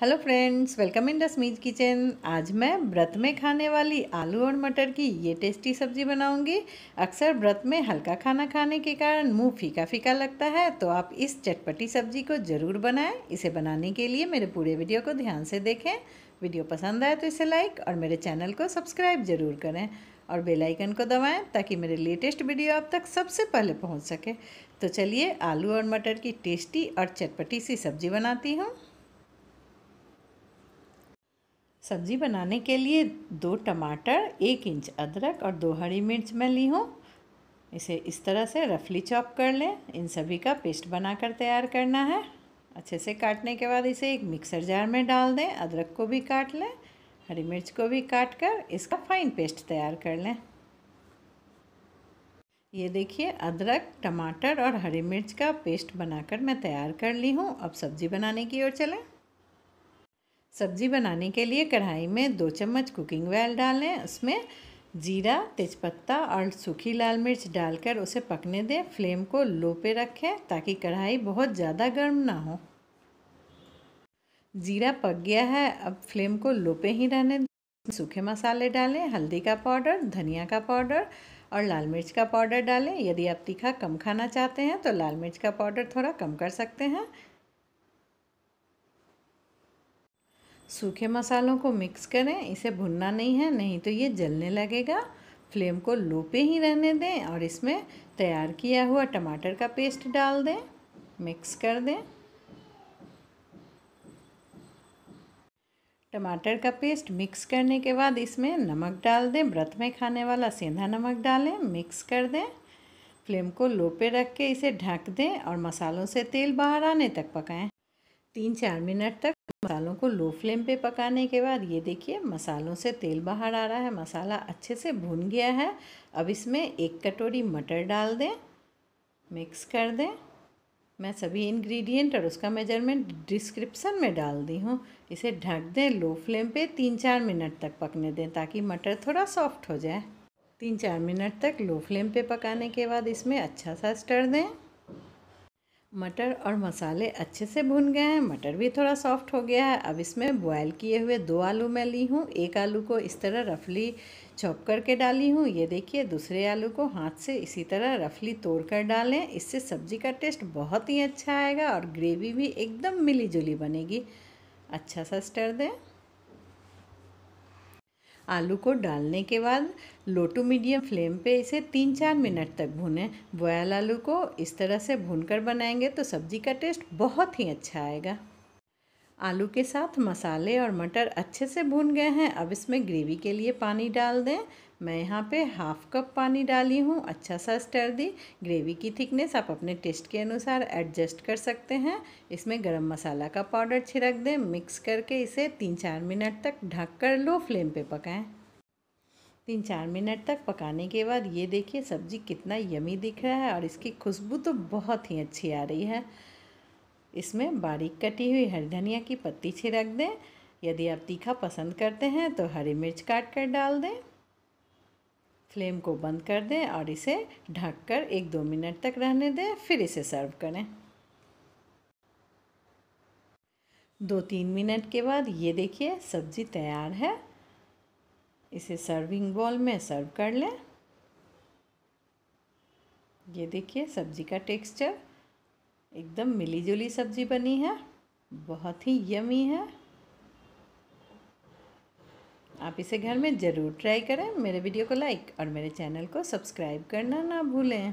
hello friends welcome in स्मीज kitchen आज मैं व्रत में खाने वाली आलू और मटर की ये टेस्टी सब्जी बनाऊंगी अक्सर व्रत में हल्का खाना खाने के कारण मुंह फीका फीका लगता है तो आप इस चटपटी सब्जी को ज़रूर बनाएं इसे बनाने के लिए मेरे पूरे वीडियो को ध्यान से देखें वीडियो पसंद आए तो इसे लाइक और मेरे चैनल को सब्सक्राइब ज़रूर करें और बेलाइकन को दबाएँ ताकि मेरे लेटेस्ट वीडियो आप तक सबसे पहले पहुँच सके तो चलिए आलू और मटर की टेस्टी और चटपटी सी सब्जी बनाती हूँ सब्ज़ी बनाने के लिए दो टमाटर एक इंच अदरक और दो हरी मिर्च मैं ली हूँ इसे इस तरह से रफली चॉप कर लें इन सभी का पेस्ट बनाकर तैयार करना है अच्छे से काटने के बाद इसे एक मिक्सर जार में डाल दें अदरक को भी काट लें हरी मिर्च को भी काट कर इसका फाइन पेस्ट तैयार कर लें ये देखिए अदरक टमाटर और हरी मिर्च का पेस्ट बनाकर मैं तैयार कर ली हूँ अब सब्ज़ी बनाने की ओर चलें सब्जी बनाने के लिए कढ़ाई में दो चम्मच कुकिंग ऑयल डालें उसमें जीरा तेजपत्ता और सूखी लाल मिर्च डालकर उसे पकने दें फ्लेम को लो पे रखें ताकि कढ़ाई बहुत ज़्यादा गर्म ना हो जीरा पक गया है अब फ्लेम को लो पे ही रहने दें सूखे मसाले डालें हल्दी का पाउडर धनिया का पाउडर और लाल मिर्च का पाउडर डालें यदि आप तीखा कम खाना चाहते हैं तो लाल मिर्च का पाउडर थोड़ा कम कर सकते हैं सूखे मसालों को मिक्स करें इसे भुनना नहीं है नहीं तो ये जलने लगेगा फ्लेम को लो पे ही रहने दें और इसमें तैयार किया हुआ टमाटर का पेस्ट डाल दें मिक्स कर दें टमाटर का पेस्ट मिक्स करने के बाद इसमें नमक डाल दें व्रत में खाने वाला सेंधा नमक डालें मिक्स कर दें फ्लेम को लो पे रख के इसे ढक दें और मसालों से तेल बाहर आने तक पकाएं तीन चार मिनट तक मसालों को लो फ्लेम पे पकाने के बाद ये देखिए मसालों से तेल बाहर आ रहा है मसाला अच्छे से भून गया है अब इसमें एक कटोरी मटर डाल दें मिक्स कर दें मैं सभी इंग्रेडिएंट और उसका मेजरमेंट डिस्क्रिप्शन में डाल दी हूँ इसे ढक दें लो फ्लेम पे तीन चार मिनट तक पकने दें ताकि मटर थोड़ा सॉफ्ट हो जाए तीन चार मिनट तक लो फ्लेम पे पकाने के बाद इसमें अच्छा सा स्टर दें मटर और मसाले अच्छे से भुन गए हैं मटर भी थोड़ा सॉफ्ट हो गया है अब इसमें बॉयल किए हुए दो आलू मैं ली हूँ एक आलू को इस तरह रफली चॉप करके डाली हूँ ये देखिए दूसरे आलू को हाथ से इसी तरह रफली तोड़ कर डालें इससे सब्ज़ी का टेस्ट बहुत ही अच्छा आएगा और ग्रेवी भी एकदम मिली जुली बनेगी अच्छा सा स्टर दें आलू को डालने के बाद लो टू मीडियम फ्लेम पे इसे तीन चार मिनट तक भूनें बॉयल आलू को इस तरह से भूनकर बनाएंगे तो सब्ज़ी का टेस्ट बहुत ही अच्छा आएगा आलू के साथ मसाले और मटर अच्छे से भून गए हैं अब इसमें ग्रेवी के लिए पानी डाल दें मैं यहाँ पे हाफ़ कप पानी डाली हूँ अच्छा सा स्टर दी ग्रेवी की थिकनेस आप अपने टेस्ट के अनुसार एडजस्ट कर सकते हैं इसमें गरम मसाला का पाउडर छिड़क दें मिक्स करके इसे तीन चार मिनट तक ढक कर लो फ्लेम पे पकाएं तीन चार मिनट तक पकाने के बाद ये देखिए सब्ज़ी कितना यमी दिख रहा है और इसकी खुशबू तो बहुत ही अच्छी आ रही है इसमें बारीक कटी हुई हरी धनिया की पत्ती छिड़क दें यदि आप तीखा पसंद करते हैं तो हरी मिर्च काट कर डाल दें फ्लेम को बंद कर दें और इसे ढककर एक दो मिनट तक रहने दें फिर इसे सर्व करें दो तीन मिनट के बाद ये देखिए सब्ज़ी तैयार है इसे सर्विंग बॉल में सर्व कर लें ये देखिए सब्ज़ी का टेक्सचर एकदम मिलीजुली सब्ज़ी बनी है बहुत ही यमी है आप इसे घर में ज़रूर ट्राई करें मेरे वीडियो को लाइक और मेरे चैनल को सब्सक्राइब करना ना भूलें